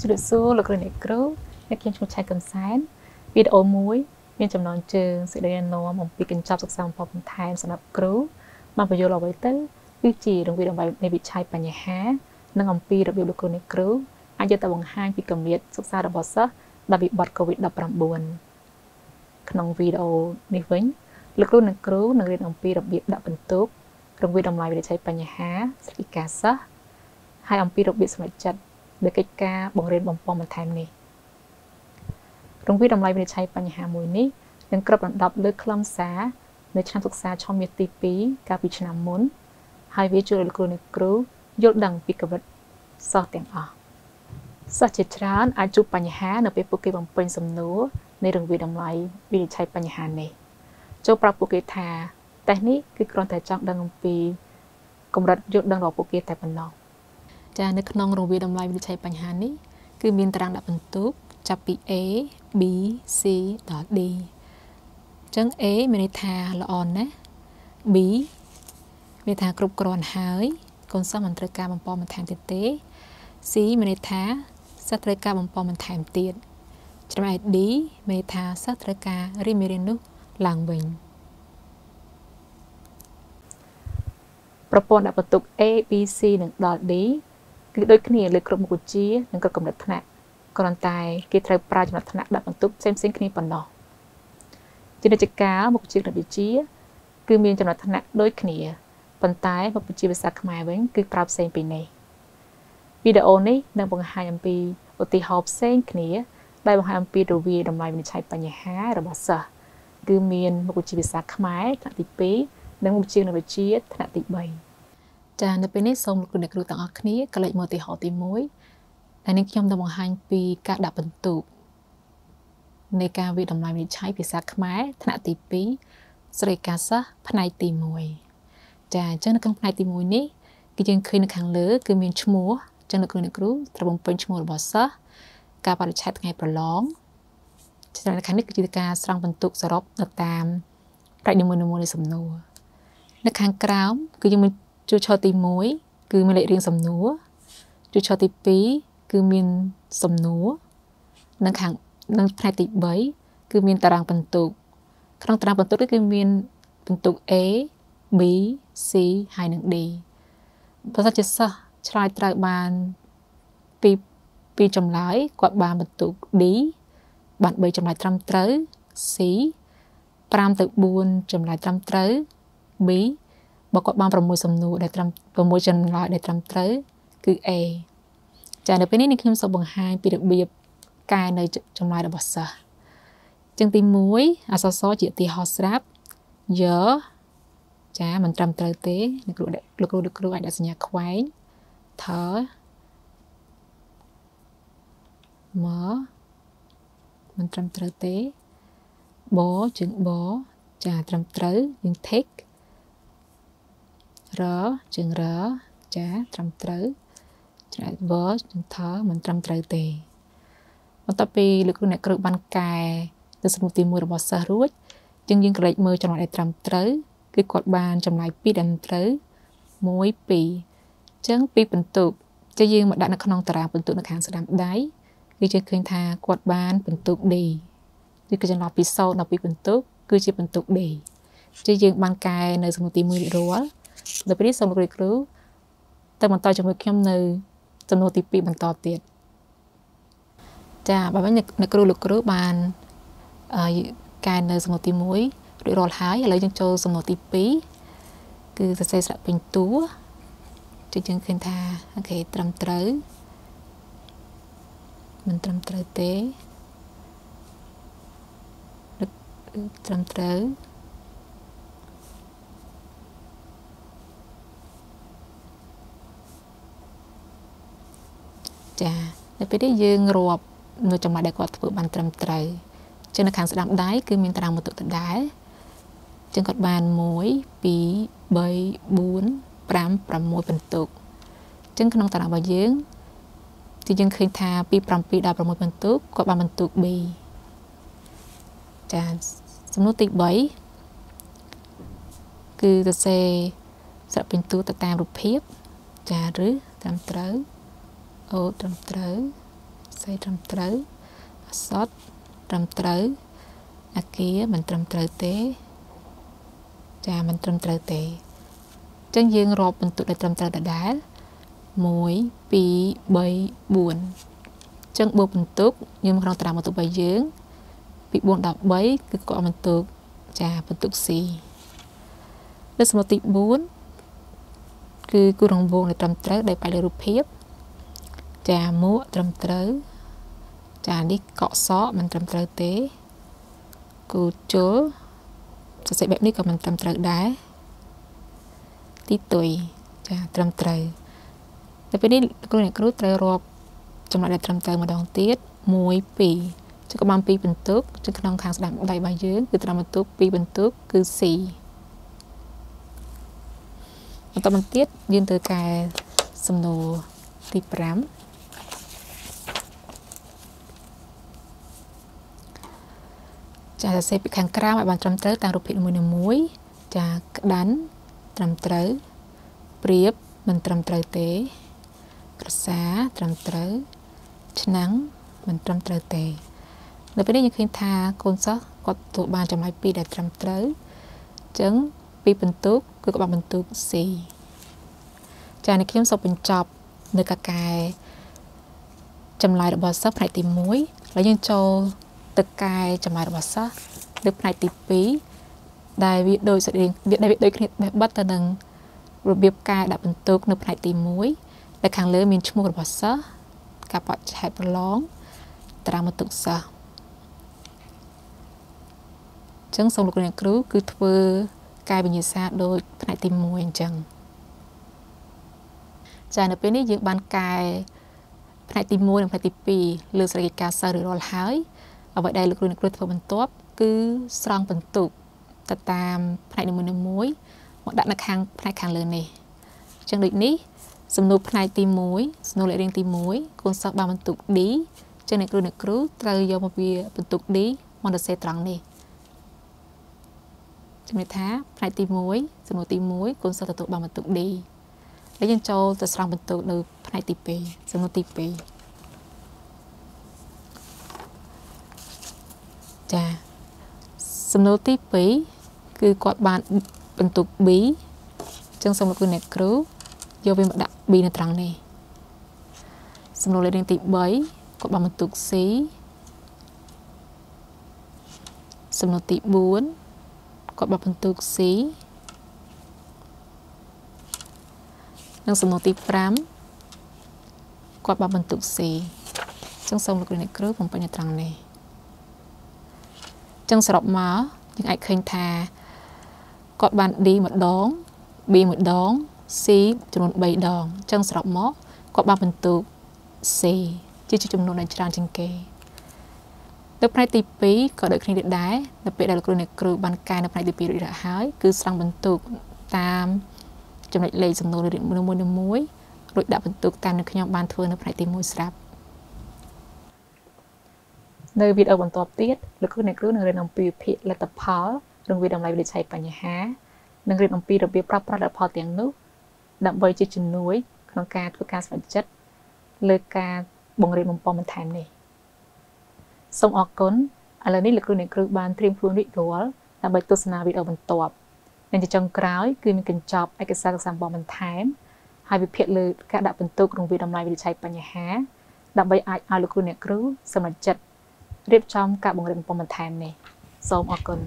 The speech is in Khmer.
ជ្រាបសួរលោកគ្រូអ្នកគ្រូអ្នកខ្ញុំឈ្មោះឆៃកំសែនវីដេអូមួយមានចំណងជើងសេចក្តីណែនាំអំពីកញ្ចប់សិក្សាបំផុសបន្ថែមសម្រាប់គ្រូបានបញ្យល់អ្វីទៅគឺជារង្វាតម្លៃនៃវិឆ័យបញ្ហា និងអំពីរបៀបលោកគ្រូអ្នកគ្រូអាចយកទៅបង្ហាញពីកម្រិតសិក្សារបស់សិស្សដល់វិបត្តិ COVID-19 ក្នុងវីដេអូនេះវិញលោកគ្រូនិងគ្រូនឹងរៀនអំពីរបៀបដាក់បន្ទុករង្វាតម្លៃវិឆ័យបញ្ហាសិក្សាសិស្សហើយអំពីរបៀបសម្រេចចិត្តដោយកិច្ចការបង្រៀនបំពងបន្ថែមនេះរងវិតម្លៃវិនិច្ឆ័យបញ្ហាមួយនេះនឹងគ្របដណ្ដប់លើខ្លឹមសារនៅឆ្នាំសិក្សាឆមាសទី2កាលពីឆ្នាំមុនហើយវាជួយលោកគ្រូអ្នកគ្រូយល់ដឹងពីកម្រិតសិស្សទាំងអស់សិស្សជាច្រើនអាចជួបបញ្ហា នៅពេលពួកគេបំពេញសំណួរនៃរង្វាតម្លៃវិនិច្ឆ័យបញ្ហានេះ ចូលប្រាប់ពួកគេថាតេស្តនេះគឺគ្រាន់តែចង់ដឹងអំពី កម្រិតយល់ដឹងរបស់ពួកគេតែប៉ុណ្ណោះចានៅក្នុងរវាតម្លៃវិនិច្ឆ័យបញ្ហានេះគឺមានតារាងដាក់បន្ទុកចាប់ពី A B C ដល់ D អញ្ចឹង A មានន័យថាល្អណាស់ B មានន័យថាគ្រប់គ្រាន់ហើយកូនសិស្សមិនត្រូវការបំពងបន្ថែមទៀតទេ C មានន័យថាសិស្សត្រូវការបំពងបន្ថែមទៀតចំណែក D មានន័យថាសិស្សត្រូវការរីមេរៀននោះឡើងវិញ ប្រព័ន្ធដាក់បន្ទុក A B C និងដល់ D ដូចគ្នាលើក្រុមមុខវិជ្ជានិងក្រុមកម្រិតថ្នាក់គ្រាន់តែគេត្រូវប្រើចំណាត់ថ្នាក់ដាក់បន្ទុកផ្សេងផ្សេងគ្នាប៉ុណ្ណោះជានិច្ចកាលមុខវិជ្ជារបស់វិជ្ជាគឺមានចំណាត់ថ្នាក់ដូចគ្នាប៉ុន្តែមុខវិជ្ជាភាសាខ្មែរវិញគឺប្រើផ្សេងពីនេះវីដេអូនេះនឹងបង្ហាញអំពីឧទាហរណ៍ផ្សេងគ្នាដែលបង្ហាញអំពីរវាងតម្លៃវិនិច្ឆ័យបញ្ហារបស់សិស្សគឺមានមុខវិជ្ជាភាសាខ្មែរថ្នាក់ទី2និងមុខវិជ្ជានៅវិជ្ជាថ្នាក់ទី3ចានៅពេលនេះសូមលោកគ្រូអ្នកគ្រូទាំងអស់គ្នាក្លែកមើលឧទាហរណ៍ទី1ដែលនេះខ្ញុំនឹងបង្ហាញពីការដាក់បន្ទុកនៃការវិតម្លៃវិនិច្ឆ័យភាសាខ្មែរថ្នាក់ទី2ស្រីកាសាផ្នែកទី1ចាអញ្ចឹងនៅក្នុងផ្នែកទី1នេះគឺយើងឃើញនៅខាងលើ គឺមានឈ្មោះអញ្ចឹងលោកគ្រូអ្នកគ្រូត្រូវបំពេញឈ្មោះរបស់សិស្សការបរិច្ឆេទថ្ងៃប្រឡងចំណុចខាងនេះគឺជាការស្រង់បន្ទុកសរុបទៅតាម ប្រាជ្ញនីមួយៗនៃសំណួរនៅខាងក្រោមគឺយើងមានជួរឆទី1គឺមានលេខរៀងសំណួរជួរឆទី2គឺមានសំណួរនិងខាងនិងផ្នែកទី3គឺមានតារាងពិន្ទុក្នុងតារាងពិន្ទុគឺមានពិន្ទុ A B C ហើយនិង D បើសិនជាសិស្សឆ្លើយត្រូវបានពីពីចម្លើយគាត់បានពិន្ទុ D បាន3ចម្លើយត្រឹមត្រូវ C 5ទៅ4ចម្លើយត្រឹមត្រូវ B បើគាត់បាន6សំណួរដែលត្រឹម6ចម្លើយដែលត្រឹមត្រូវគឺ A ចានៅពេលនេះនេះខ្ញុំសូមបង្ហាញពីរបៀបកែនៅចម្លើយរបស់សិស្សចឹងទី1អសសជាឧទាហរណ៍ស្រាប់យកចាមិនត្រឹមត្រូវទេលោកគ្រូលោកគ្រូលោកគ្រូអាចដាក់សញ្ញាខ្វែងថមកមិនត្រឹមត្រូវទេបជើងប ចាត្រឹមត្រូវយើង take រជើងរចាត្រឹមត្រូវច្រែកវជើងថមិនត្រឹមត្រូវទេបន្ទាប់ពីលោកគ្រូអ្នកគ្រូបានកែទៅសំណួរទី1របស់សិស្សរួចជាងយើងក្រឡេកមើលចំណុចដែលត្រឹមត្រូវគឺគាត់បានចម្លើយ2ដែលត្រូវ1 2អញ្ចឹងពីបន្ទុកចេះយើងមកដាក់នៅក្នុងតារាងបន្ទុកនៅខាងស្ដាំដៃគឺយើងឃើញថាគាត់បាន បន្ទុក D គឺគឺចន្លោះពី0ដល់2បន្ទុកគឺជាបន្ទុក D ចេះយើងបានកែនៅសំណួរទី1រាល់ដល់ពេលនេះសូមលោកគ្រូទៅបន្តជាមួយខ្ញុំនៅចំនួនទី2បន្តទៀតចាបើវិញអ្នកគ្រូលោកគ្រូបានកែនៅសំណួរទី1រួចរាល់ហើយឥឡូវយើងចូលសំណួរទី2គឺសរសេរស្រាក់ពេញតួជួយយើងឃើញថាអូខេត្រឹមត្រូវមិនត្រឹមត្រូវទេត្រឹមត្រូវដល់ពេលនេះយើងរាប់នៅចំណាយដែលគាត់ធ្វើបានត្រឹមត្រូវចឹងនៅខាងស្ដាំដៃគឺមានតារាងមតុដដែលចឹងគាត់បាន1 2 3 4 5 6បន្ទុកចឹងក្នុងតារាងរបស់យើងគឺយើងឃើញថាពី7ដល់6បន្ទុកគាត់បានបន្ទុក B ចាសំណួរទី3គឺសរសេរស្រាប់ពិន្ទុទៅតាមរូបភាពចាឬតាមត្រូវអូត្រឹមត្រូវសីត្រឹមត្រូវអសតត្រឹមត្រូវអាគារមិនត្រឹមត្រូវទេ ចាមិនត្រឹមត្រូវទេអញ្ចឹងយើងរាប់បន្ទុកដែលត្រឹមត្រូវដដែល1 2 3 4អញ្ចឹងបូកបន្ទុកយើងក្នុងតារាងបន្ទុករបស់យើងពី4ដល់3គឺគាត់បន្ទុកចាបន្ទុក C លើសមុទ្រទី4គឺគូរង្វង់ដែលត្រឹមត្រូវ ដែលបែកលើរូបភាពចាមួកត្រឹមត្រូវចានេះកក់សក់មិនត្រឹមត្រូវទេគូជុលសរសេរបែបនេះក៏មិនត្រឹមត្រូវដែរទីទុយចាត្រឹមត្រូវតែពេលនេះលោកគ្រូអ្នកគ្រូត្រូវរាប់ចំណុចដែលត្រឹមត្រូវម្ដងទៀត1 2ចឹងក៏បាន2បន្ទុកចឹងក្នុងខាងស្ដាំដៃរបស់យើងគឺត្រឹមបន្ទុក2បន្ទុកគឺ C បន្តមកទៀតយើងត្រូវកែសំណួរទី5ចាសរសេរពីខាងក្រោមឲ្យបានត្រឹមត្រូវតាមរូបភាពនីមួយៗចាក្តាន់ត្រឹមត្រូវព្រៀបមិនត្រឹមត្រូវទេ ក្រសាត្រឹមត្រូវឆ្នាំងមិនត្រឹមត្រូវទេ នៅពេលនេះយើងឃើញថាកូនសិស្សគាត់ទទួលបានចំណុច2ដែលត្រឹមត្រូវអញ្ចឹងពីបន្ទុកគឺក្បាប់បន្ទុក C ចានេះខ្ញុំសូមបញ្ចប់ នៅកកែចម្លើយរបស់សិស្សផ្នែកទី1ហើយយើងចូលទឹកកាយចំណាយរបស់សិស្សឬផ្នែកទី2ដែលវាដូចស្តីវាដែលវាដូចគ្នាបេះបិទទៅនឹងរបៀបការដាក់បន្ទុក នៅផ្នែកទី1ដែលខាងលើ មានឈ្មោះរបស់សិស្សការបត់ឆែកប្រឡងត្រាំបន្ទុកសិស្សអញ្ចឹងសូមលោកអ្នកគ្រូ គឺធ្វើ កាយវិញ្ញាសាដូចផ្នែកទី1អញ្ចឹងចានៅពេលនេះយើងបានកែផ្នែកទី1និងផ្នែកទី2លើសរីរាការសិស្សរួចរាល់ហើយអ្វីដែលលោកគ្រូអ្នកគ្រូធ្វើបន្ទាប់ គឺស្រង់បន្ទុកទៅតាម ផ្នែកនីមួយៗមកដាក់នៅខាងផ្នែកខាងលើនេះអញ្ចឹងដូចនេះសំណួរផ្នែកទី1សំណួរលេខរៀងទី1កូនសិស្សបានបន្ទុក D អញ្ចឹងអ្នកគ្រូអ្នកគ្រូត្រូវយកមកវាបន្ទុក D មកសរសេរត្រង់នេះជំនាញថាផ្នែកទី1សំណួរទី1កូនសិស្សទទួលបានបន្ទុក D ហើយយើងចូលទៅស្រង់បន្ទុកនៅ ផ្នែកទី2សំណួរទី2ចាសំណួរទី2គឺគាត់បានបន្ទុក B អញ្ចឹងសូមលោកគ្រូអ្នកគ្រូយកវាមកដាក់ B នៅត្រង់នេះសំណួរលេខរៀងទី3គាត់បានបន្ទុក C សំណួរទី4គាត់បានបន្ទុក C និងសំណួរទី5គាត់បានបន្ទុក C អញ្ចឹងសូមលោកគ្រូអ្នកគ្រូបំពេញនៅត្រង់នេះចឹងសរុបមកយើងអាចឃើញថាគាត់បាន D ម្ដង B ម្ដង C ចំនួន3ដងចឹងសរុបមកគាត់បានបន្ទុក C ជាចំនួនដែលច្រើនជាងគេនៅផ្នែកទី2ក៏ដូចគ្នានេះដែរនៅពេលដែលលោកគ្រូអ្នកគ្រូបានកែនៅផ្នែកទី2រួចរាល់ហើយគឺស្រង់បន្ទុកតាមចំណុចលេខសំណួររៀបមួយមួយរួចដាក់បន្ទុកតាមនឹងខ្ញុំបានធ្វើនៅផ្នែកទី1ស្រាប់នៅវីដេអូបន្ទាប់ទៀតលោកគ្រូអ្នកគ្រូនឹងរៀនអំពីវិភាគលទ្ធផលនិងវិតម្លៃវិនិច្ឆ័យបញ្ហានិងរៀនអំពីរបៀបប្រើប្រាស់លទ្ធផលទាំងនោះដើម្បីជាជំនួយ ក្នុងការធ្វើការសម្រេចចិត្តលើការបង្រៀនបំពងបន្ថែមនេះសូមអរគុណឥឡូវនេះលោកគ្រូអ្នកគ្រូបានត្រៀមខ្លួនរួចរាល់ដើម្បីទស្សនាវីដេអូបន្ទាប់និងជាចុងក្រោយ គឺមានកញ្ចប់ឯកសារសិក្សាបំបន្ថែមហើយវិភាគលើការដាក់បន្ទុកក្នុងវិតម្លៃវិនិច្ឆ័យបញ្ហា ដើម្បីអាចឲ្យលោកគ្រូអ្នកគ្រូសម្រេចចិត្តរៀបចំការបង្រៀនបន្ថែមនេះសូមអរគុណ